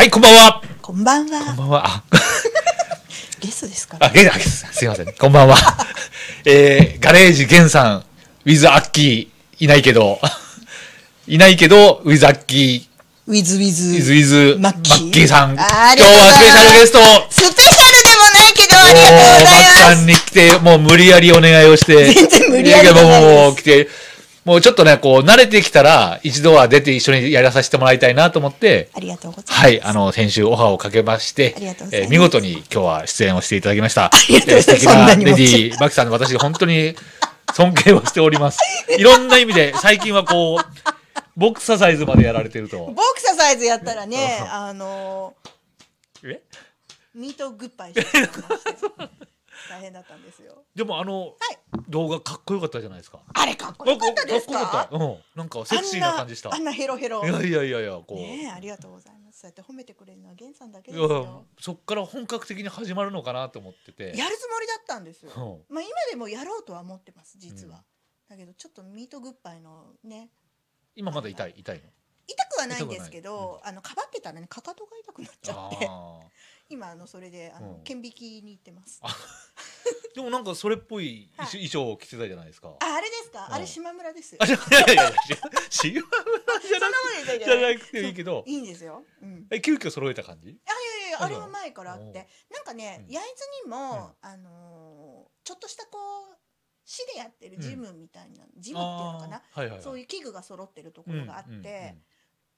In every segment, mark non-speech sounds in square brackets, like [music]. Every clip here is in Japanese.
はい、こんばんは。こんばんは。こんばんは。[laughs] ゲストですか、ね、あ、ゲスト、すいません。こんばんは。えー、ガレージゲンさん、ウィズアッキー、いないけど、いないけど、ウィズアッキー、ウィズウィズ。ウィズウィズ。マッキー。キーさん。今日はスペシャルゲスト。スペシャルでもないけど、ありがとうございます。マッさんに来て、もう無理やりお願いをして。全然無理やりもう来て、もうちょっとね、こう、慣れてきたら、一度は出て一緒にやらさせてもらいたいなと思って、ありがとうございます。はい、あの、先週オファーをかけまして、えー、見事に今日は出演をしていただきました。ありがとうございます。えー、素敵なレディー、マキさん私、本当に尊敬をしております。[laughs] いろんな意味で、最近はこう、ボクササイズまでやられてると。ボクササイズやったらね、あのー、えミートグッバイ [laughs] 大変だったんですよ。でもあの、動画かっこよかったじゃないですか。あれかっこよかったですか。かうん、なんかセクシーな感じした。あんなヘロヘロ。いやいやいやいや、こう。ね、ありがとうございます。そうやって褒めてくれるのは源さんだけですよ。そっから本格的に始まるのかなと思ってて。やるつもりだったんですよ。まあ、今でもやろうとは思ってます、実は。だけど、ちょっとミートグッバイのね。今まだ痛い、痛いの。痛くはないんですけど、あのかばってたらね、かかとが痛くなっちゃって。今あのそれであの、うん顕微鏡に行ってます [laughs] でもなんかそれっぽい衣衣装を着てたじゃないですか。ああれですか、うんあれ島村ですあ、いやいやいやいや、シワ村じゃなじゃない。くていいけど、いいんですよ、うん、え急遽揃えた感じ？あいやいやいやあれは前からあってなんかね、うん焼津にも、あのーちょっとしたこう市でやってるジムみたいな、ジムっていうのかなはいはいはい。そういう器具が揃ってるところがあって、うんうんうん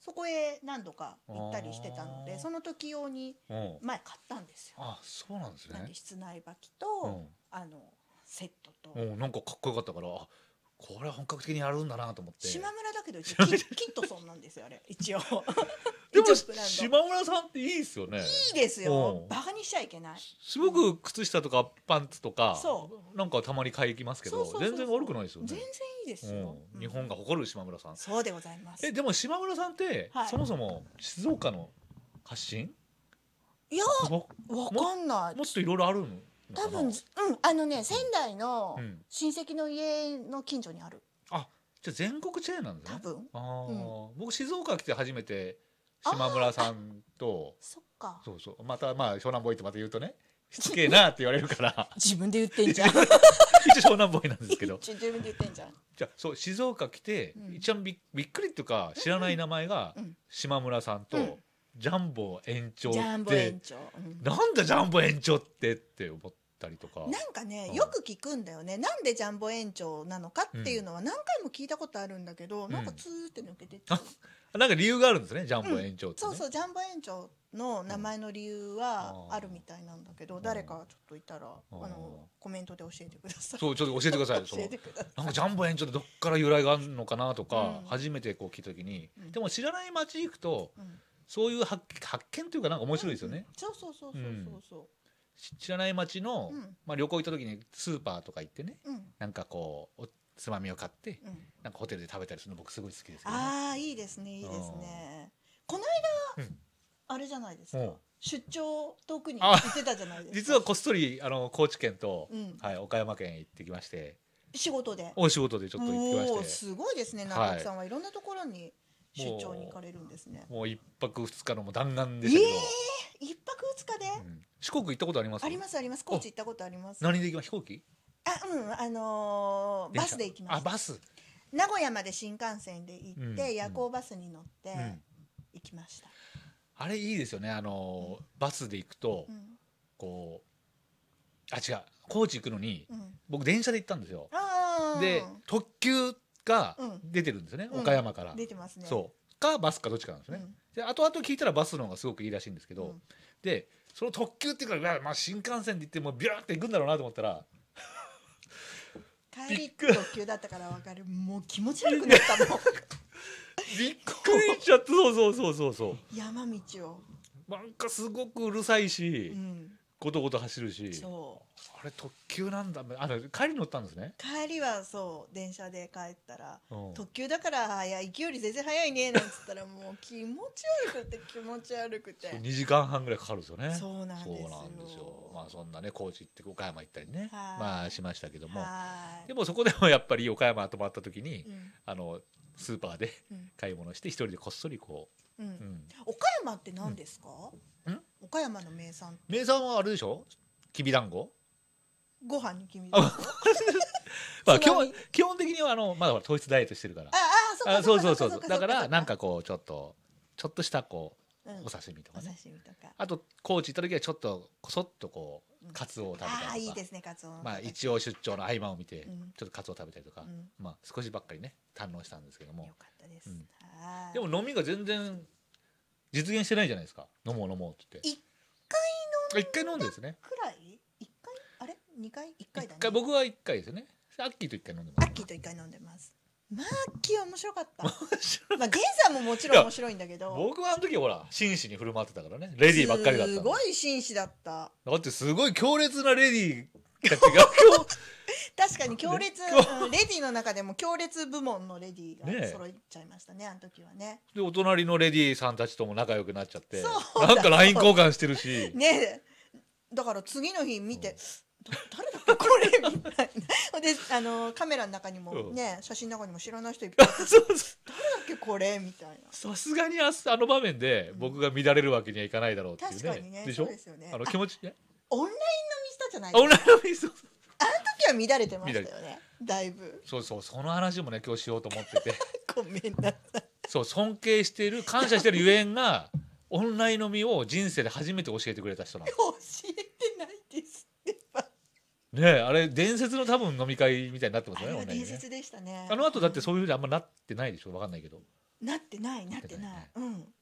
そこへ何度か行ったりしてたのでその時用に前買ったんですよ。あそうなんですねなんで室内履きと、あのセットとおなんかかっこよかったからあこれは本格的にやるんだなと思って島村だけどうちキットソンなんですよあれ一応でも島村さんっていいですよねいいですよ、うん、バカにしちゃいけないすごく靴下とかパンツとか、うん、なんかたまに買い行きますけど全然悪くないですよね全然いいですよ、うん、日本が誇る島村さんそうでございますえでも島村さんって、はい、そもそも静岡の発信いやわかんないもっといろいろあるの多分、うん、あのね仙台の親戚の家の近所にある。あ、じゃ全国チェーンなんだね。多分。ああ、うん、僕静岡来て初めて島村さんと。そっか。そうそう、またまあ湘南ボーイってまた言うとね。[laughs] しけえなって言われるから自分で言ってんじゃん [laughs] 一応湘南ボーイなんですけど [laughs] 自分で言ってんじゃんじゃあそう静岡来て、うん、一番びびっくりっていうか知らない名前が島村さんと、うん、ジャンボ延長って、うん、なんだジャンボ延長ってって思ってったりとかなんかね、よく聞くんだよねなんでジャンボ園長なのかっていうのは何回も聞いたことあるんだけど、うん、なんかツーって抜けてなんか理由があるんですね、ジャンボ園長、ねうん、そうそう、ジャンボ園長の名前の理由はあるみたいなんだけど、うん、誰かちょっといたら、うん、あのコメントで教えてください。そう、ちょっと教えてください。[laughs] 教えてください。なんかジャンボ園長ってどっから由来があるのかなとか、初めてこう聞いた時に、でも知らない街行くと、そういう発発見というかなんか面白いですよね。そうそうそうそうそうそう。知らない町の、うん、まあ、旅行行った時にスーパーとか行ってね、うん、なんかこうつまみを買って、うん、なんかホテルで食べたりするの僕すごい好きです、ね、ああいいですねいいですね。この間、あれじゃないですか。出張遠くに行ってたじゃないですか。実はこっそりあの高知県と、はい岡山県行ってきまして。仕事で。お仕事でちょっと行ってきまして。すごいですね。南国さんはいろんなところに出張に行かれるんですね。もう一泊二日のも弾丸ですけど。えーつかで、四国行ったことありますありますあります高知行ったことあります何で行きます飛行機あうんあのー、バスで行きましあバス名古屋まで新幹線で行って、夜行バスに乗って行きました、あれいいですよねあのー、バスで行くと、こうあ違う高知行くのに、僕電車で行ったんですよで特急が出てるんですね、岡山から、出てますねそうかバスかどっちかなんですね、で後々聞いたらバスの方がすごくいいらしいんですけど、でその特急っていうから、まあ、新幹線で行ってもうビューって行くんだろうなと思ったら帰り特急だったからわかるもう気持ち悪くなったの [laughs] びっくりしちゃってそうそうそうそうそう山道をなんかすごくうるさいし、うん、ごとごと走るしそうあれ特急なんだあの帰り乗ったんですね帰りはそう電車で帰ったら、うん、特急だからいい行きより全然早いねなんつったらもう気持ち悪くて気持ち悪くて2時間半ぐらいかかるんですよねそうなんですよまあそんなね高知行って岡山行ったりねまあしましたけどもでもそこでもやっぱり岡山泊まった時に、うん、あのスーパーで買い物して一人でこっそりこう、うん、岡山って何ですか、うん岡山の名産名産はあるでしょきびだんごご飯に君 [laughs] まあ基本基本的にはあのまだ糖質ダイエットしてるからああそうそうそうそうだからなんかこうちょっとちょっとしたこう、うん、お刺身とかねあと高知行った時はちょっとこそっとこうカツオを食べたりとか、うん、あいいですねカツオまあ一応出張の合間を見て、うん、ちょっとカツオを食べたりとか、まあ少しばっかりね堪能したんですけどもよかったです、でも飲みが全然実現してないじゃないですか飲もう飲もうって言って一回飲ん一回飲んでですねくらい一回あれ二回一回だね一回僕は一回ですねアッキーと一回飲んでますアッキーと一回飲んでますマッキーは面白かった。まあ、ゲンさんももちろん面白いんだけど。僕はあの時ほら、紳士に振る舞ってたからね。レディーばっかりだった。すごい紳士だった。だってすごい強烈なレディー違う確かに強烈、レディの中でも強烈部門のレディが揃っちゃいましたね、ね、あの時はねでお隣のレディさんたちとも仲良くなっちゃってなんか LINE 交換してるしねだから次の日見て、誰だっけこれみたいなであのカメラの中にもね、うん、写真の中にも知らない人いっぱいそう誰だっけこれみたいなさすがにああの場面で僕が乱れるわけにはいかないだろうっていうね、確かにねでしょうですよねあの気持ちねオンラインのじゃないですか。あの時は乱れてましたよね。だいぶ。そうそう、その話もね、今日しようと思ってて。[laughs] ごめんなさい。そう、尊敬している、感謝しているゆえんが。オンライン飲みを人生で初めて教えてくれた人なんです。教えてないですねあれ伝説の多分飲み会みたいになってますよね。伝説でしたね。ねあの後だってそういうふうにあんまなってないでしょ。わかんないけど。なってないなってない。うん。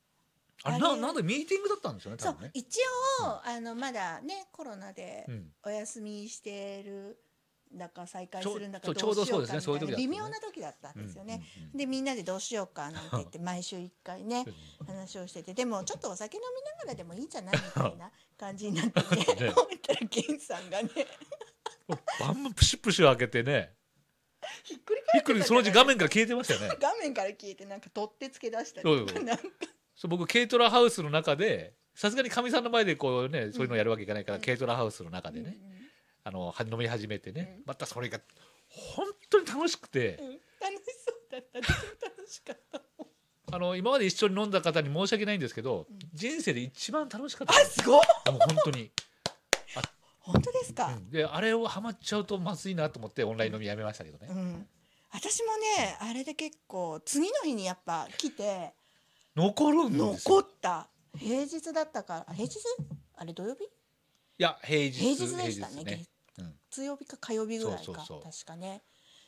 あれななんでミーティングだったんですよね多分一応、あのまだねコロナでお休みしてる、だか再開するんだかどうしようかみたいな微妙な時だったんですよね。でみんなでどうしようかなんて言って毎週1回ね話をしててでもちょっとお酒飲みながらでもいいんじゃないみたいな感じになってて [laughs] 思ったら源さんがねバンプシプシ開けてねひっくり返ってそのうち画面から消えてましたよね [laughs] 画面から消えてなんか取ってつけ出したりとかなんか。そう僕軽トラハウスの中でさすがにかみさんの前でこうねそういうのやるわけいかないから、軽トラハウスの中でね、あの飲み始めてね、またそれが本当に楽しくて、楽しそうだった楽しかったあの今まで一緒に飲んだ方に申し訳ないんですけど、人生で一番楽しかったあすごいもう本当にあ本当ですか、うん、であれをハマっちゃうとまずいなと思ってオンライン飲みやめましたけどね、うん、私もねあれで結構次の日にやっぱ来て残るんです残った平日だったから平日あれ土曜日いや平日平日でしたねね、うん、月曜日か火曜日ぐらいかそうそうそう確かね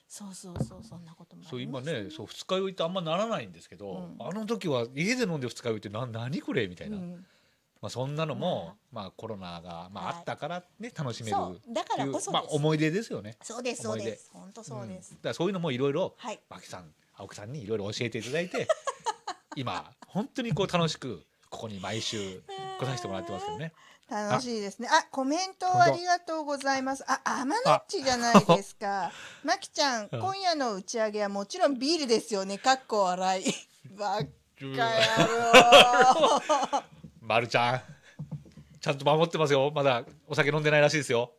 そうそうそうそんなことも、ね、そう今ねそう二日酔いってあんまならないんですけど、うん、あの時は家で飲んで二日酔いってな何これみたいな、うん、まあ、そんなのも、うん、まあ、コロナが、まあ、あったからね、はい、楽しめるだからこそまあ、思い出ですよねそうですそうです本当そうです、だからそういうのもいろいろ、はい、さん青木さんにいろいろ教えていただいて [laughs] 今本当にこう楽しくここに毎週来させてもらってますけどね。楽しいですね。あ、コメントありがとうございます。あ、アマナッチじゃないですか。まきちゃん、今夜の打ち上げはもちろんビールですよね。かっこ笑い。ばっか野郎。まるちゃん、ちゃんと守ってますよ。まだお酒飲んでないらしいですよ。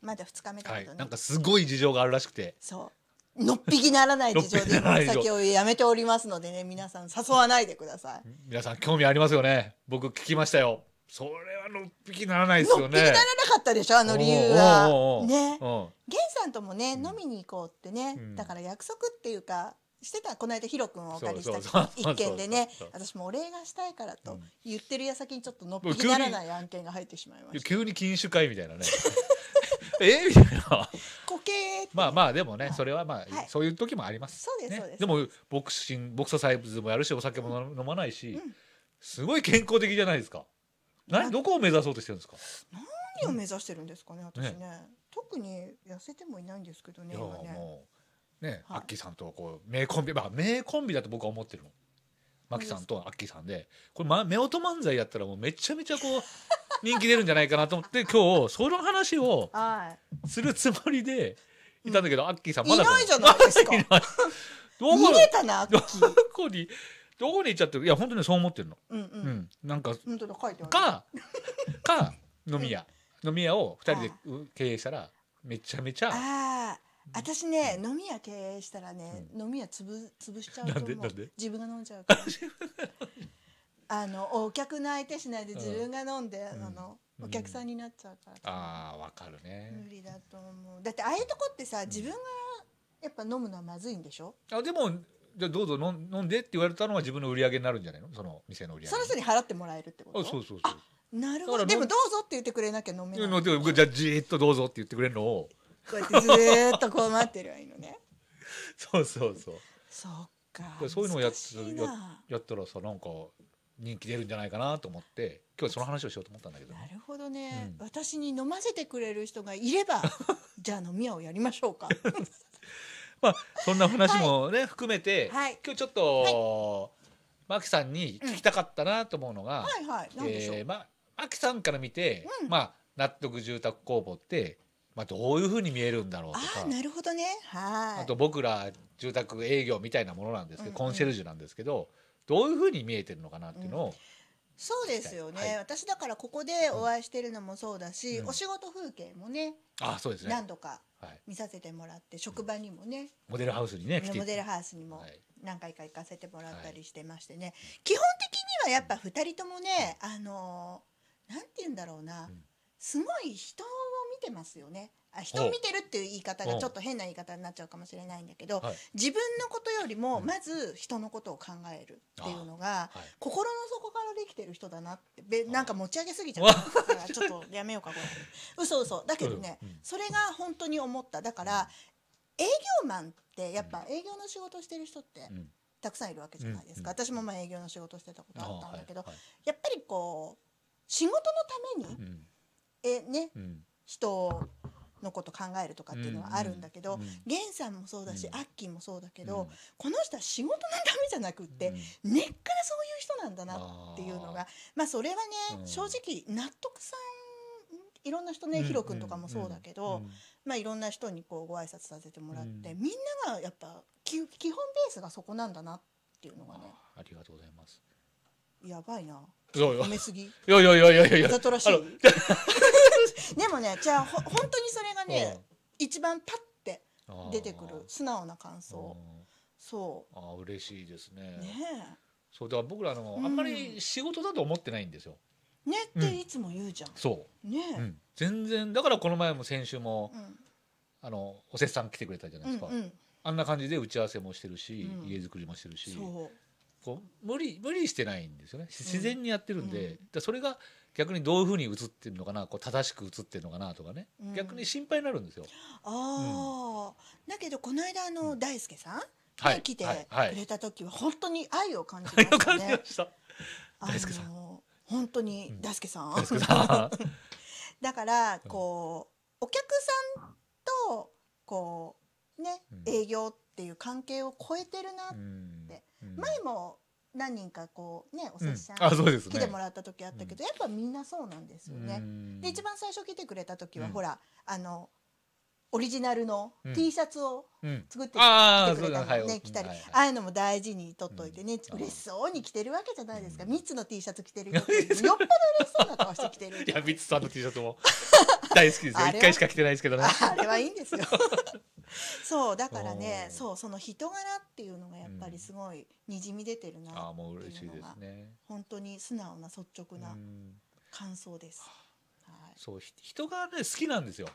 まだ二日目だけどね、はい、なんかすごい事情があるらしくて。そう。のっぴきならない事情でお酒をやめておりますのでね皆さん誘わないでください皆さん興味ありますよね僕聞きましたよそれはのっぴきならないですよねのっぴきならなかったでしょあの理由はね源さんともね飲みに行こうってね、うん、だから約束っていうかしてたこの間ヒロ君をお借りした一件でね私もお礼がしたいからと言ってる矢先にちょっとのっぴきならない案件が入ってしまいました急に禁酒会みたいなね [laughs] えみたいな。まあまあでもねそれはまあ、はいそういう時もあります。そうですねそうですもボクシングボクサーサイズもやるしお酒も飲まないし、うんすごい健康的じゃないですか。何どこを目指そうとしてるんですか。何を目指してるんですかね私ね特に痩せてもいないんですけどいねや今ねもうね、はいアッキーさんとこう名コンビまあ名コンビだと僕は思ってるの。マキさんとアッキーさんでこれ、ま、夫婦漫才やったらもうめちゃめちゃこう人気出るんじゃないかなと思って今日その話をするつもりでいたんだけど、アッキーさんまだいないじゃないですか。[laughs] どこ逃げたなどこにどこに行っちゃってるいや本当にそう思ってるの。うんうん。うん、なんか本当書いてある。かか飲み屋、飲み屋を二人で経営したらめちゃめちゃ。ああ。私ね、飲み屋経営したらね、飲み屋つぶ潰しちゃうと思う自分が飲んじゃうから [laughs] あのお客の相手しないで自分が飲んで、うん、あのお客さんになっちゃうから、うん、ああわかるね無理だと思うだってああいうとこってさ自分がやっぱ飲むのはまずいんでしょ、うん、あでもじゃどうぞ飲んでって言われたのは自分の売り上げになるんじゃないのその店の売り上げその人に払ってもらえるってことあそうそうそうなるほどでもどうぞって言ってくれなきゃ飲めないじゃあじっとどうぞって言ってくれるのをこうやってずっとこう待ってればいいのね [laughs] そうそうそうそっかそういうのをやややったらさなんか人気出るんじゃないかなと思って今日その話をしようと思ったんだけど、なるほどね、うん、私に飲ませてくれる人がいれば [laughs] じゃあ飲み屋をやりましょうか [laughs] まあそんな話もね、はい、含めて、はい、今日ちょっと、はい、マキさんに聞きたかったなと思うのが、うん、はいはい何でしょう、えー、まマキさんから見て、うん、まあ納得住宅工房ってまあ、どういうふうに見えるんだろうとかなるほどねはいあと僕ら住宅営業みたいなものなんですけど、うんうん、コンシェルジュなんですけどどういうふうに見えてるのかなっていうのを、うん、そうですよね、はい、私だからここでお会いしてるのもそうだし、うん、お仕事風景もねあそうですね何度か見させてもらって、はい、職場にもね、モデルハウスにねモデルハウスにも何回か行かせてもらったりしてましてね、はい、基本的にはやっぱ2人ともね、あのー、なんて言うんだろうな、すごい人をてますよねあ人を見てるっていう言い方がちょっと変な言い方になっちゃうかもしれないんだけど、はい自分のことよりもまず人のことを考えるっていうのが、はい心の底からできてる人だなってべなんか持ち上げすぎちゃったからちょっとやめようかこれ嘘嘘だけどね、うんそれが本当に思っただから営業マンってやっぱ営業の仕事してる人ってうんたくさんいるわけじゃないですか、うん私もまあ営業の仕事してたことあったんだけど、はいはいやっぱりこう仕事のために、うんえねうん人のこと考えるとかっていうのはあるんだけど、源さんもそうだし、あっきーもそうだけど、この人は仕事のためじゃなくって、根っからそういう人なんだなっていうのがまあそれはね、正直納得さんいろんな人ね、ヒロ君とかもそうだけど、まあ、いろんな人にこうご挨拶させてもらって、みんながやっぱ基本ベースがそこなんだなっていうのがね。ありがとうございますやばいなそうよ褒めすぎいやいやいやいやいやいやざとらしい [laughs] でもねじゃあほ本当にそれがね、一番パッて出てくる素直な感想、そうあ嬉しいですねねそうだから僕らの、あんまり仕事だと思ってないんですよねっていつも言うじゃん、そうね、全然だからこの前も先週も、あのおせっさん来てくれたじゃないですか、あんな感じで打ち合わせもしてるし、家作りもしてるしそうこう無理無理してないんですよね自然にやってるんで、うん、それが逆にどういうふうに映ってるのかなこう正しく映ってるのかなとかね、うん、逆に心配になるんですよ。あうん、だけどこの間あの、大輔さん、ね、はい、来てくれた時は本当に愛を感じましたね。大輔さん本当に大輔さん。うん、さん [laughs] だからこう、お客さんとこうね、営業っていう関係を超えてるなっ前も何人かこうねお寿司さん、う来てもらった時あったけど、やっぱみんなそうなんですよね。で一番最初来てくれた時は、ほらあのオリジナルの T シャツを作ってくれたのね、着たり、ああいうのも大事に取っといてね、う嬉しそうに着てるわけじゃないですか、3つの T シャツ着てるよっぽど嬉しそうな顔して着てるいやさんの T シャツも大好きですよ [laughs] 一回しか着てないですけどねあれはいいんですよそうだからねそうその人柄っていうのがやっぱりすごいにじみ出てるなっていうのが、うん、あもう嬉しいですね本当に素直な率直な感想です。はい、そう人がね好きなんですよ、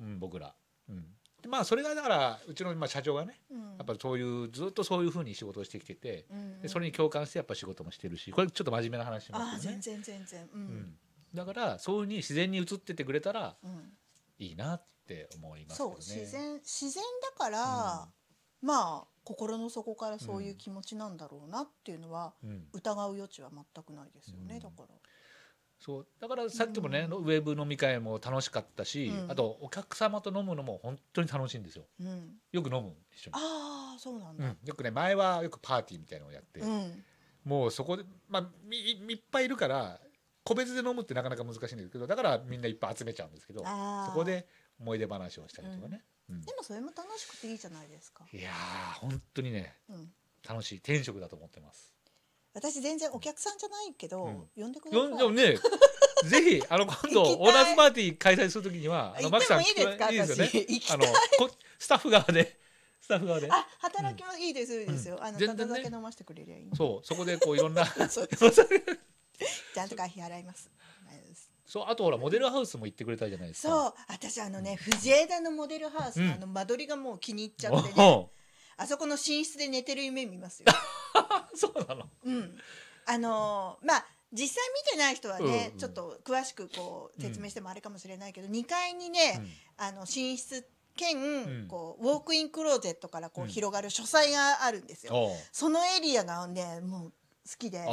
うんうん、僕ら。うんまあそれがだからうちの今社長がね、うん、やっぱりそういうずっとそういうふうに仕事をしてきてて、うんうん、それに共感してやっぱ仕事もしてるしこれちょっと真面目な話しますけどね全然全然、うん、うん、だからそういうふうに自然に移っててくれたらいいなっって思いますけね。そう自然自然だから、うん、まあ心の底からそういう気持ちなんだろうなっていうのは、うん、疑う余地は全くないですよね、だから。そうだからさっきもね、ウェブ飲み会も楽しかったし、あとお客様と飲むのも本当に楽しいんですよ、うん、よく飲む一緒にああそうなんだ、よくね前はよくパーティーみたいのをやって、もうそこでまあみいっぱいいるから個別で飲むってなかなか難しいんですけどだからみんないっぱい集めちゃうんですけどそこで思い出話をしたりとかね、うんうん、でもそれも楽しくていいじゃないですかいや本当にね、楽しい天職だと思ってます私全然お客さんじゃないけど、呼んでくださいね [laughs] ぜひあの今度オーナーズパーティー開催するときにはあのマキさんいいですよねあのスタッフ側でスタッフ側であ働きもいいです、いいですよあのただだけ飲ましてくれりゃいいそうそこでこういろんなち [laughs] [laughs] ゃんと会費払いますそうあとほらモデルハウスも行ってくれたじゃないですかそう私あのね藤枝のモデルハウスのあの間取りがもう気に入っちゃってね、あそこの寝室で寝てる夢見ますよ [laughs] そうなのうんあのーまあ実際見てない人はね、うんうんちょっと詳しくこう説明してもあれかもしれないけど、2階にね、あの寝室兼、んこうウォークインクローゼットからこううん広がる書斎があるんですよ、そのエリアがねもう好きでああ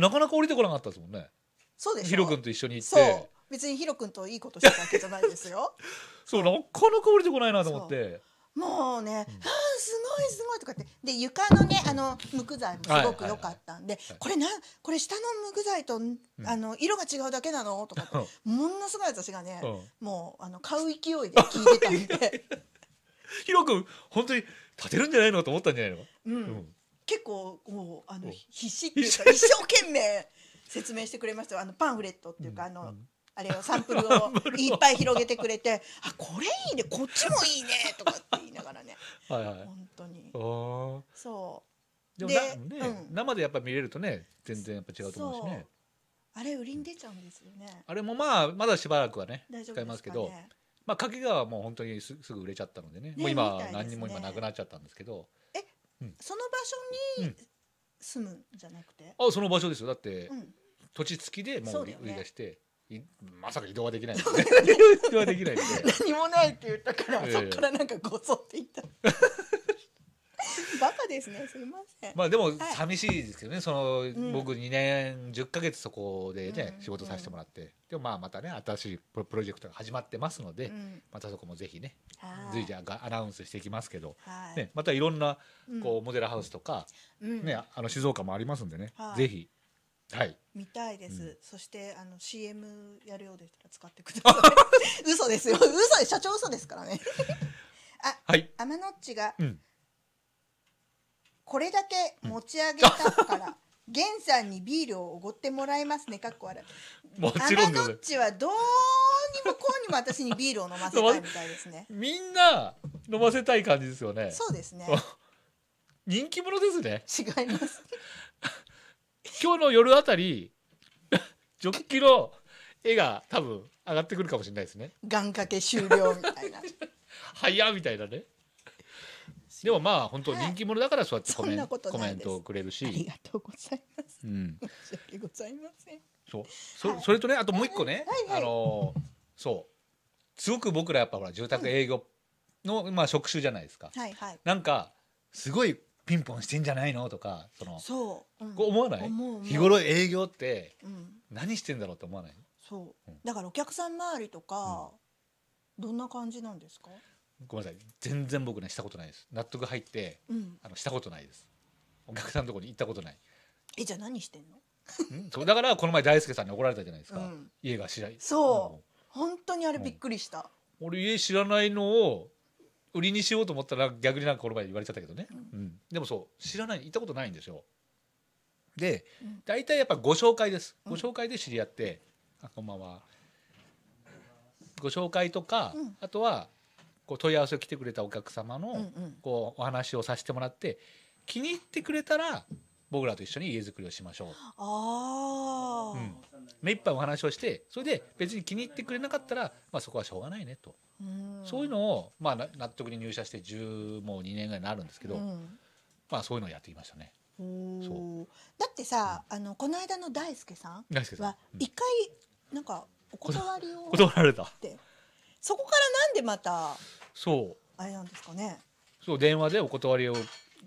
なかなか降りてこなかったですもんねそうでヒロ君と一緒に行っそうて別にヒロ君といいことしたわけじゃないですよ [laughs] そうなかなか降りてこないなと思ってもうね、あすごいすごいとかってで床のねあの無垢材もすごく良かったんで、はいこれなこれ下の無垢材と、あの色が違うだけなのとかってものすごい私がね、もうあの買う勢いで聞いてたんで、[laughs] ヒロ君本当に立てるんじゃないのと思ったんじゃないの、うんうん結構もうあの必死っていうか [laughs] 一生懸命説明してくれましたあのパンフレットっていうか、あの、あれをサンプルを [laughs] いっぱい広げてくれて「あこれいいねこっちもいいね」とかって言いながらね [laughs] はい、はい、本当にそうでもね、うん、生でやっぱ見れるとね全然やっぱ違うと思うしねあれ売りに出ちゃうんですよね、うん、あれもまあまだしばらくはね使いますけど、まあ掛川はもう本当にすぐ売れちゃったのでね、ね、もう今、何にも今なくなっちゃったんですけどえ、うん、その場所に住むんじゃなくてあその場所ですよだって、うん、土地付きでもう売り出して。まさか移動はできない、移動はできない [laughs] 何もないって言ったから、えそっからなんかごそって言ったバカですねすみませんまあでも寂しいですけどね、その僕二年十ヶ月そこでね、仕事させてもらって、でもまあまたね新しいプロジェクトが始まってますので、またそこもぜひねはい、随時アナウンスしていきますけど、はね、またいろんなこう、モデルハウスとか、うん、ね、あの静岡もありますんでね、ぜひはい。見たいです。うん、そしてあの CM やるようでしたら使ってください。[laughs] 嘘ですよ。嘘で社長嘘ですからね。[laughs] あ、はい。天野っちが、うん、これだけ持ち上げたから、源さんにビールをおごってもらえますね、かっこ悪い。もちろんどっちはどうにもこうにも私にビールを飲ませたいみたいですね。みんな飲ませたい感じですよね。そうですね。[laughs] 人気者ですね。違います。今日の夜あたり、ジョッキの絵が多分上がってくるかもしれないですね。願掛け終了みたいな。[laughs] 早みたいなね。でもまあ本当人気者だからそうやってコメン,、コメントをくれるしありがとうございます、うん、申し訳ございませんそうそそれとねあともう一個ね、あのそうすごく僕らやっぱほら住宅営業の、まあ、職種じゃないですか、はいはい、なんかすごいピンポンしてんじゃないのとかそのそう、こう思わない日頃営業って何してんだろうと思わない、そう、だからお客さん周りとか、どんな感じなんですかごめんなさい全然僕ねしたことないです納得入って、うん。あのしたことないですお客さんのところに行ったことないえ、じゃあ何してんのんそうだからこの前大輔さんに怒られたじゃないですか、うん家が知らないそ本当にあれびっくりした。うん俺家知らないのを売りにしようと思ったら逆になんかこの前言われちゃったけどね、うんうんでもそう知らない行ったことないんですよでうん大体やっぱご紹介ですご紹介で知り合って「あこんばんは」ご紹介とか、うんあとはこう問い合わせを来てくれたお客様のこうお話をさせてもらって気に入ってくれたら僕らと一緒に家づくりをしましょう。あうん、目いっぱいお話をしてそれで別に気に入ってくれなかったら、まあ、そこはしょうがないねとそういうのを、まあ、納得に入社して10もう2年ぐらいになるんですけど、うん、まあ、そういうのをやってきましたね。そうだってさ、うん、あのこの間の大輔さんは一回なんかお断りを断られたってそこからなんでまたそうあれなんですかねそう電話でお断りを、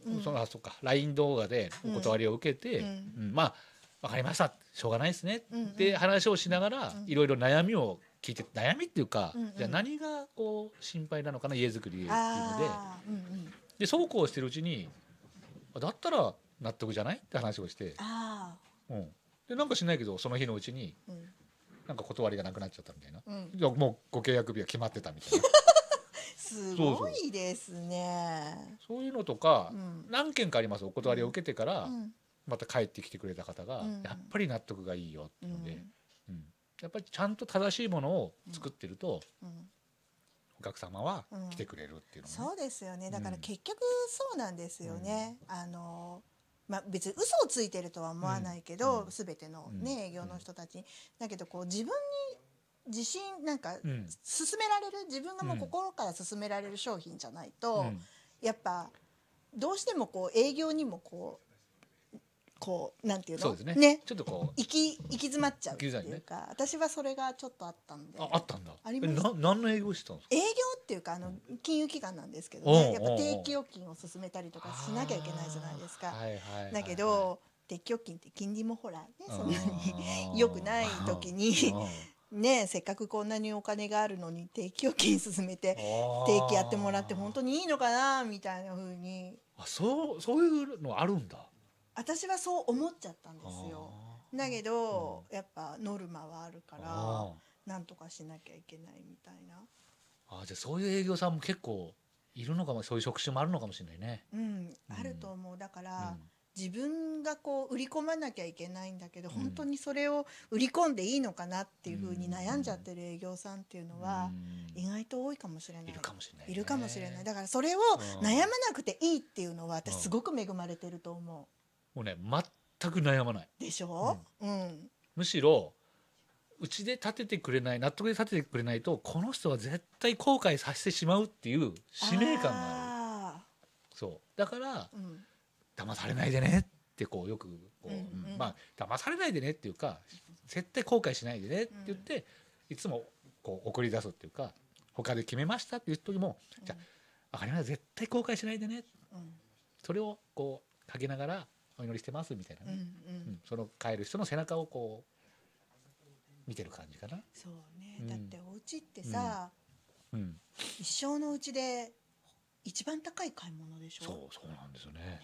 うん、そのあそうか LINE 動画でお断りを受けて、うんうん、まあ分かりましたしょうがないですね、うんうん、って話をしながら、いろいろ悩みを聞いて悩みっていうか、うんうん、じゃ何がこう心配なのかな家づくりっていうのでうんうん、でそうこうしてるうちにだったら納得じゃないって話をして、うん、でなんかしないけどその日のうちに、なんか断りがなくなっちゃったみたいな、じゃあもうご契約日は決まってたみたいな [laughs] すごいですねそういうのとか、何件かありますお断りを受けてから、また帰ってきてくれた方が、やっぱり納得がいいよっていうので、うんやっぱりちゃんと正しいものを作ってると、お客様は来てくれるっていうの、ねうん、そうですよねだから結局そうなんですよね、うん、あのーまあ、別に嘘をついてるとは思わないけど、うん、全てのね、うん、営業の人たちに、だけどこう自分に自信なんか勧められる、自分がもう心から勧められる商品じゃないと、やっぱどうしてもこう営業にもこうこうなんていうのね、ね、ちょっとこう行き行き詰まっちゃうっていうか、ね、私はそれがちょっとあったんでああったんだありまな何の営業してたんですか営業っていうかあの金融機関なんですけどねやっぱ定期預金を進めたりとかしなきゃいけないじゃないですか、だけど定期預金って金利もほらねそんなによくない時にね、せっかくこんなにお金があるのに定期預金進めて定期やってもらって本当にいいのかなみたいなふうにあそうそういうのあるんだ私はそう思っちゃったんですよだけど、うん、やっぱノルマはあるからなんとかしなきゃいけないみたいなあじゃあそういう営業さんも結構いるのかもそういう職種もあるのかもしれないねうんあると思うだから、自分がこう売り込まなきゃいけないんだけど、本当にそれを売り込んでいいのかなっていうふうに悩んじゃってる営業さんっていうのは意外と多いかもしれない、いるかもしれない、ね、いるかもしれないだからそれを悩まなくていいっていうのは私すごく恵まれてると思う。もうね全く悩まない。でしょ、うん、うん、むしろうちで立ててくれない納得で立ててくれないとこの人は絶対後悔させてしまうっていう使命感があるそうだから、うん、騙されないでねってこうよくこう、うんうん、まあ騙されないでねっていうか絶対後悔しないでねって言って、いつもこう送り出すっていうか他で決めましたって言う時も、じゃあ分かりました絶対後悔しないでね、それをこうかけながらお祈りしてますみたいなね、うんうんうん、その帰る人の背中をこう見てる感じかな。そうね、うん、だってお家ってさ、うん、うん、一生のうちで一番高い買い物でしょそうそうなんですよね、ね、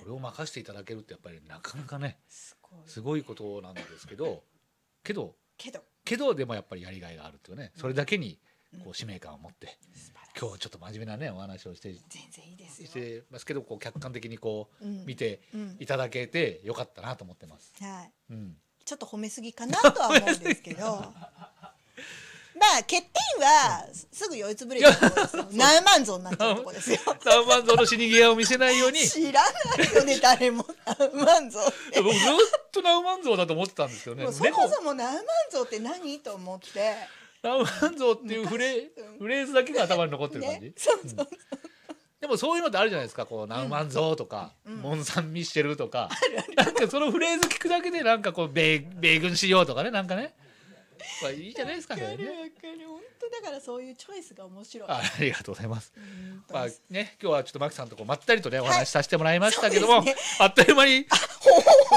それを任せていただけるってやっぱりなかなかねすごいすごいことなんですけどけどけどけどでもやっぱりやりがいがあるっていうねそれだけにこう使命感を持って、今日ちょっと真面目なねお話をして全然いいですしてますけどこう客観的にこう、見ていただけてよかったなと思ってます。はい、うん、ちょっと褒めすぎかなとは思うんですけど。[laughs] まあ欠点はすぐ酔いつぶれる [laughs] 何万蔵になっちゃうとこですよ。[laughs] 何万蔵の死に際を見せないように。知らないよね誰も何万蔵僕ずっと何万蔵だと思ってたんですよね。そもそも何万蔵って何と思って。ラウマンゾっていうフレ,、フレーズだけが頭に残ってる感じ、ね、そうそうそう、うん、でもそういうのってあるじゃないですかこう「ナウマンゾー」とか、モン・サン・ミッシェル」とかなんかそのフレーズ聞くだけでなんかこう米米軍しようとかねなんかねまあいいじゃないですかね。わかるわかる。本当だからそういうチョイスが面白い。ありがとうございます。まあね今日はちょっとマキさんとこうまったりとねお話しさせてもらいましたけども、あっという間に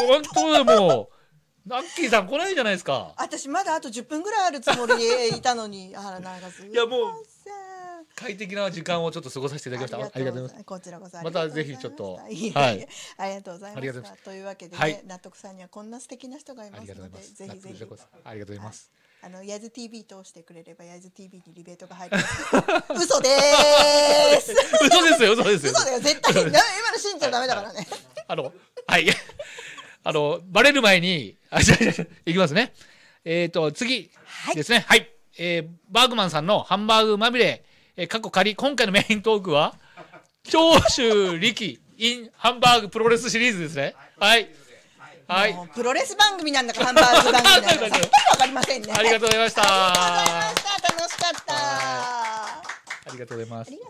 本当もう。ラッキーさん来ないじゃないですか。私まだあと10分ぐらいあるつもりでいたのに、[laughs] あら、なんかすいやもう快適な時間をちょっと過ごさせていただきました。ありがとうございます。こちらこそまたぜひちょっと。はい。ありがとうございます。というわけで、納得さんにはこんな素敵な人がいますので、ぜひぜひ。ありがとうございます。あのヤズ TV 通してくれればヤズ TV にリベートが入る。[laughs] 嘘でーす。[laughs] 嘘ですよ嘘ですよ。嘘だよ絶対今の信じちゃダメだからね。あのはい。あの、バレる前に、あ、じゃいきますね。えっ、ー、と、次ですね。はい、はい。えー、バーグマンさんのハンバーグまみれ、えー、過去仮、今回のメイントークは、長州力 in ハンバーグプロレスシリーズですね。はい。はい。プロレス番組なんだか、ハンバーグ番組なんだか、[laughs] さっぱりわかりませんね。ありがとうございました。ありがとうございました。楽しかった。ありがとうございます。